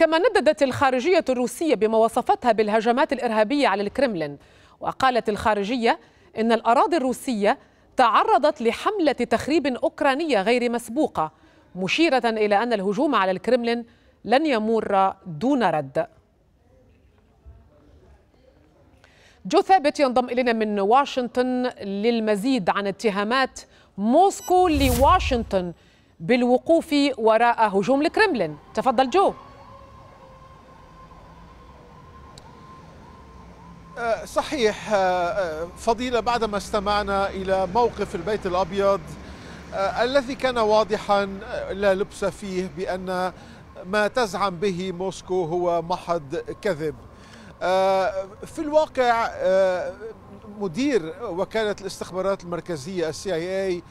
كما نددت الخارجية الروسية بما وصفتها بالهجمات الإرهابية على الكرملين وقالت الخارجية إن الأراضي الروسية تعرضت لحملة تخريب أوكرانية غير مسبوقة مشيرة إلى أن الهجوم على الكرملين لن يمر دون رد جو ثابت ينضم إلينا من واشنطن للمزيد عن اتهامات موسكو لواشنطن بالوقوف وراء هجوم الكرملين تفضل جو آه، صحيح آه، آه، فضيلة بعدما استمعنا إلى موقف البيت الأبيض الذي كان واضحا لا لبس فيه بأن ما تزعم به موسكو هو محض كذب في الواقع مدير وكالة الاستخبارات المركزية CIA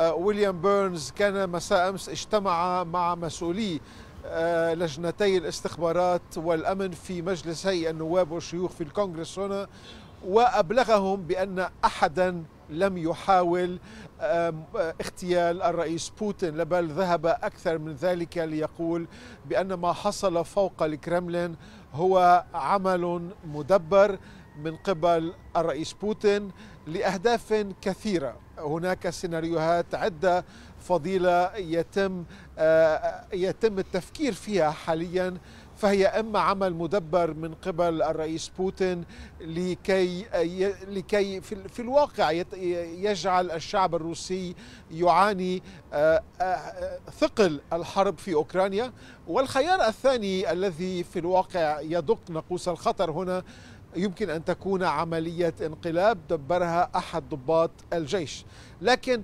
ويليام بيرنز كان مساء أمس اجتمع مع مسؤولي آه، لجنتي الاستخبارات والأمن في مجلسي النواب والشيوخ في الكونغرس هنا وأبلغهم بأن أحدا لم يحاول آه، اغتيال الرئيس بوتين بل ذهب أكثر من ذلك ليقول بأن ما حصل فوق الكرملين هو عمل مدبر من قبل الرئيس بوتين لاهداف كثيره هناك سيناريوهات عده فضيله يتم آه، يتم التفكير فيها حاليا فهي اما عمل مدبر من قبل الرئيس بوتين لكي لكي في الواقع يجعل الشعب الروسي يعاني آه، آه، ثقل الحرب في اوكرانيا والخيار الثاني الذي في الواقع يدق ناقوس الخطر هنا يمكن أن تكون عملية انقلاب دبرها أحد ضباط الجيش لكن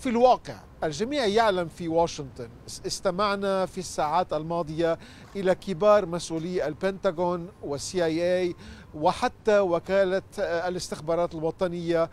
في الواقع الجميع يعلم في واشنطن استمعنا في الساعات الماضية إلى كبار مسؤولي البنتاغون والسي اي اي وحتى وكالة آه، الاستخبارات الوطنية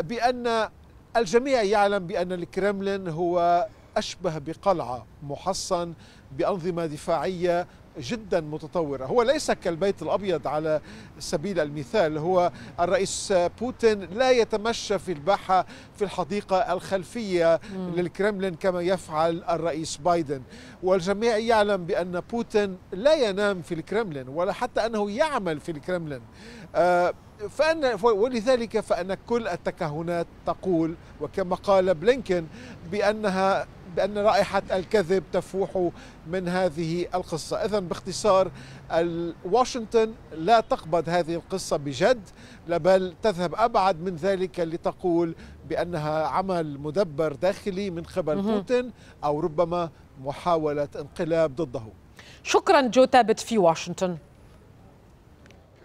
بأن الجميع يعلم بأن الكرملين هو أشبه بقلعة محصن بأنظمة دفاعية جدا متطورة هو ليس كالبيت الأبيض على سبيل المثال هو الرئيس بوتين لا يتمشى في الباحة في الحديقة الخلفية م. للكرملين كما يفعل الرئيس بايدن والجميع يعلم بأن بوتين لا ينام في الكرملين ولا حتى أنه يعمل في الكرملين آه، فأن ولذلك فأن كل التكهنات تقول وكما قال بلينكن بأنها بأن رائحة الكذب تفوح من هذه القصة إذا باختصار واشنطن لا تقبض هذه القصة بجد بل تذهب أبعد من ذلك لتقول بأنها عمل مدبر داخلي من قبل بوتين أو ربما محاولة انقلاب ضده شكرا جو تابت في واشنطن